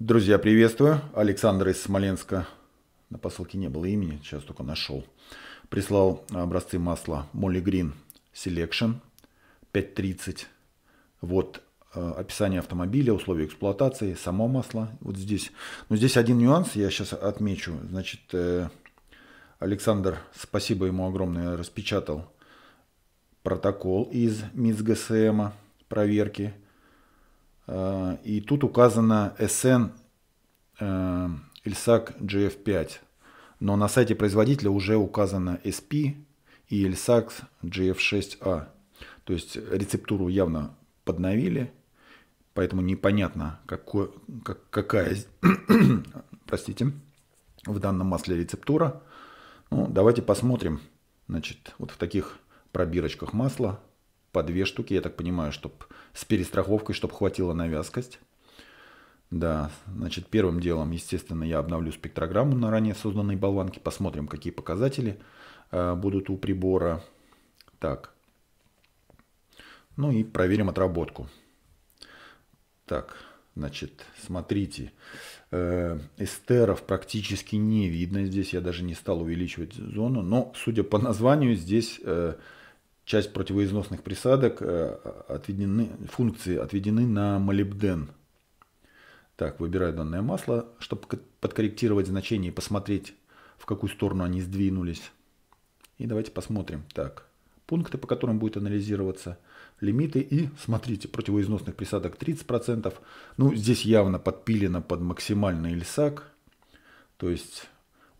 Друзья, приветствую. Александр из Смоленска. На посылке не было имени, сейчас только нашел. Прислал образцы масла Molly Green Selection 530. Вот э, описание автомобиля, условия эксплуатации, само масло. Вот здесь. Но здесь один нюанс я сейчас отмечу. Значит, э, Александр, спасибо ему огромное, распечатал протокол из МИЦ ГСМ проверки. А, и тут указано SN Ilsac GF5. Но на сайте производителя уже указано SP и Ilsac GF6A. А. То есть рецептуру явно подновили, поэтому непонятно, какой, как, какая простите, в данном масле рецептура. Ну, давайте посмотрим. Значит, вот в таких пробирочках масла по две штуки, я так понимаю, чтоб с перестраховкой, чтобы хватило на вязкость. Да, значит, первым делом, естественно, я обновлю спектрограмму на ранее созданной болванке, посмотрим, какие показатели э, будут у прибора. Так, ну и проверим отработку. Так, значит, смотрите, э, эстеров практически не видно здесь, я даже не стал увеличивать зону, но, судя по названию, здесь... Э, часть противоизносных присадок э, отведены, функции отведены на молибден. Так, выбираю данное масло, чтобы подкорректировать значение и посмотреть, в какую сторону они сдвинулись. И давайте посмотрим. Так, пункты, по которым будет анализироваться, лимиты и, смотрите, противоизносных присадок 30%. Ну, здесь явно подпилено под максимальный ильсак. То есть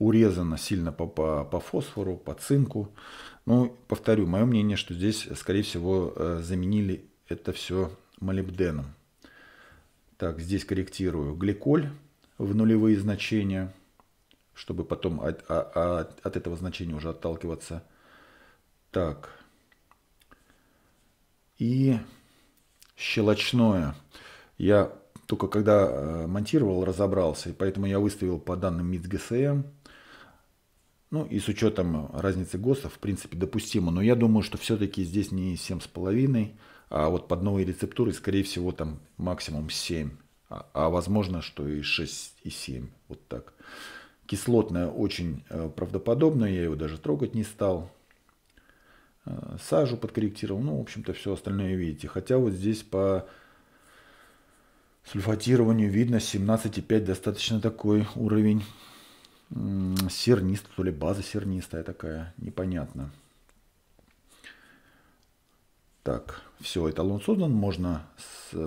урезано сильно по, по, по фосфору, по цинку. Ну, повторю, мое мнение, что здесь, скорее всего, э, заменили это все молибденом. Так, здесь корректирую гликоль в нулевые значения, чтобы потом от, от, а, а, от этого значения уже отталкиваться. Так. И щелочное. Я только когда э, монтировал, разобрался, и поэтому я выставил по данным МИД ГСМ – ну и с учетом э, разницы ГОСа, в принципе, допустимо. Но я думаю, что все-таки здесь не 7,5, а вот под новой рецептурой, скорее всего, там максимум 7. А, а возможно, что и 6, и 7. Вот так. Кислотная очень э, правдоподобная, я его даже трогать не стал. Э, сажу подкорректировал. Ну, в общем-то, все остальное видите. Хотя вот здесь по сульфатированию видно 17,5 достаточно такой уровень сернистая, то ли база сернистая такая, непонятно. Так, все, эталон создан, можно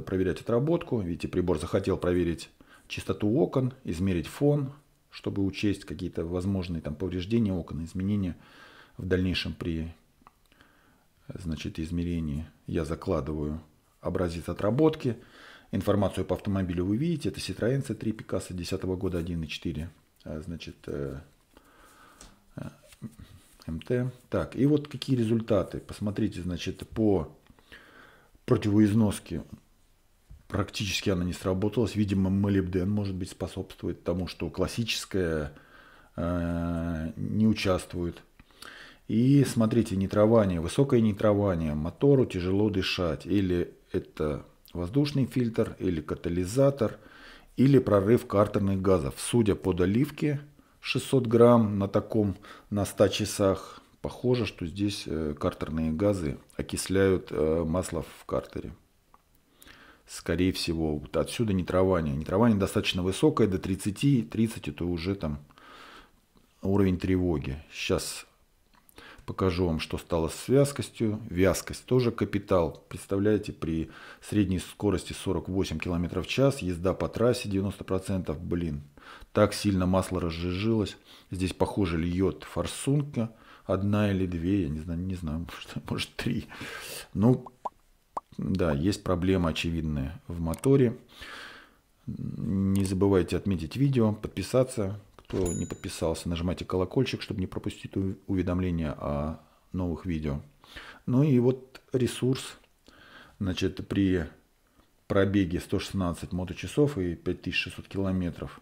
проверять отработку. Видите, прибор захотел проверить чистоту окон, измерить фон, чтобы учесть какие-то возможные там повреждения окон, изменения в дальнейшем при значит, измерении. Я закладываю образец отработки. Информацию по автомобилю вы видите. Это Citroёn C3 Picasso 10 года 1.4. А, значит, э, э, МТ. Так, и вот какие результаты. Посмотрите, значит, по противоизноске практически она не сработалась. Видимо, молибден, может быть, способствует тому, что классическая э, не участвует. И смотрите, нитрование, высокое нитрование, мотору тяжело дышать. Или это воздушный фильтр, или катализатор – или прорыв картерных газов. Судя по доливке 600 грамм на таком на 100 часах, похоже, что здесь э, картерные газы окисляют э, масло в картере. Скорее всего, вот отсюда нитрование. Нитрование достаточно высокое, до 30, 30 это уже там уровень тревоги. Сейчас Покажу вам, что стало с вязкостью. Вязкость тоже капитал. Представляете, при средней скорости 48 км в час, езда по трассе 90%, блин, так сильно масло разжижилось. Здесь, похоже, льет форсунка. Одна или две, я не знаю, не знаю, может, может три. Ну, да, есть проблемы очевидные в моторе. Не забывайте отметить видео, подписаться, кто не подписался, нажимайте колокольчик, чтобы не пропустить уведомления о новых видео. Ну и вот ресурс, значит, при пробеге 116 моточасов и 5600 километров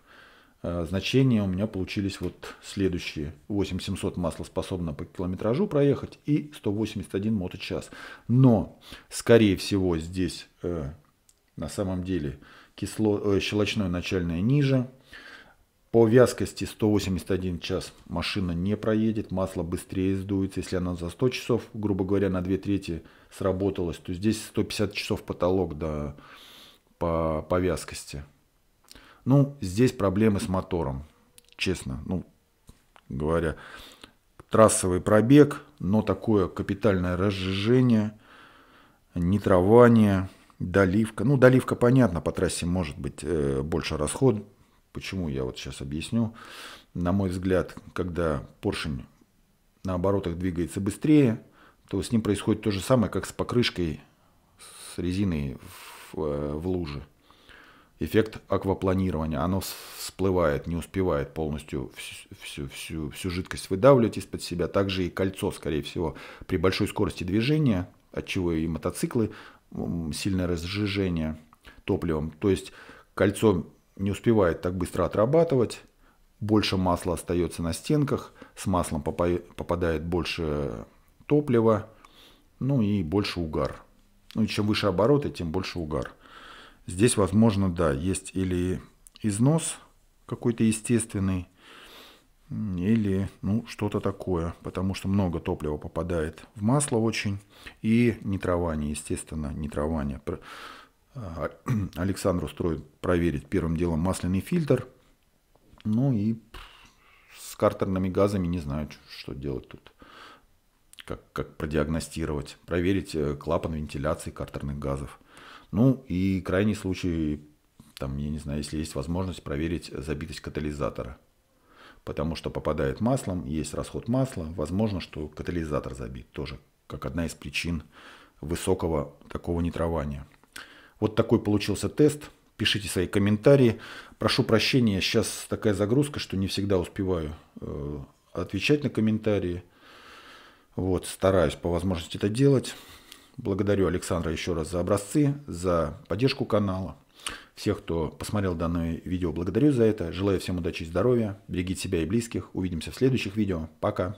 э, значения у меня получились вот следующие. 8700 масла способно по километражу проехать и 181 моточас. Но, скорее всего, здесь э, на самом деле кисло, э, щелочное начальное ниже – по вязкости 181 час машина не проедет, масло быстрее сдуется. Если она за 100 часов, грубо говоря, на 2 трети сработалась, то здесь 150 часов потолок да по, по вязкости. Ну, здесь проблемы с мотором, честно, ну, говоря. Трассовый пробег, но такое капитальное разжижение, нитрование, доливка. Ну, доливка, понятно, по трассе может быть э, больше расход, Почему я вот сейчас объясню. На мой взгляд, когда поршень на оборотах двигается быстрее, то с ним происходит то же самое, как с покрышкой с резиной в, э, в луже. Эффект аквапланирования. Оно всплывает, не успевает полностью всю, всю, всю, всю жидкость выдавливать из-под себя. Также и кольцо, скорее всего, при большой скорости движения, отчего и мотоциклы, сильное разжижение топливом. То есть кольцо не успевает так быстро отрабатывать, больше масла остается на стенках, с маслом попадает больше топлива, ну и больше угар. Ну и чем выше обороты, тем больше угар. Здесь, возможно, да, есть или износ какой-то естественный, или ну, что-то такое, потому что много топлива попадает в масло очень, и нитрование, естественно, нитрование. А, Александру устроит проверить первым делом масляный фильтр. Ну и с картерными газами не знаю, что делать тут. Как, как продиагностировать. Проверить э, клапан вентиляции картерных газов. Ну и крайний случай, там, я не знаю, если есть возможность проверить забитость катализатора. Потому что попадает маслом, есть расход масла, возможно, что катализатор забит тоже, как одна из причин высокого такого нитрования. Вот такой получился тест. Пишите свои комментарии. Прошу прощения, сейчас такая загрузка, что не всегда успеваю э, отвечать на комментарии. Вот, стараюсь по возможности это делать. Благодарю Александра еще раз за образцы, за поддержку канала. Всех, кто посмотрел данное видео, благодарю за это. Желаю всем удачи и здоровья. Берегите себя и близких. Увидимся в следующих видео. Пока.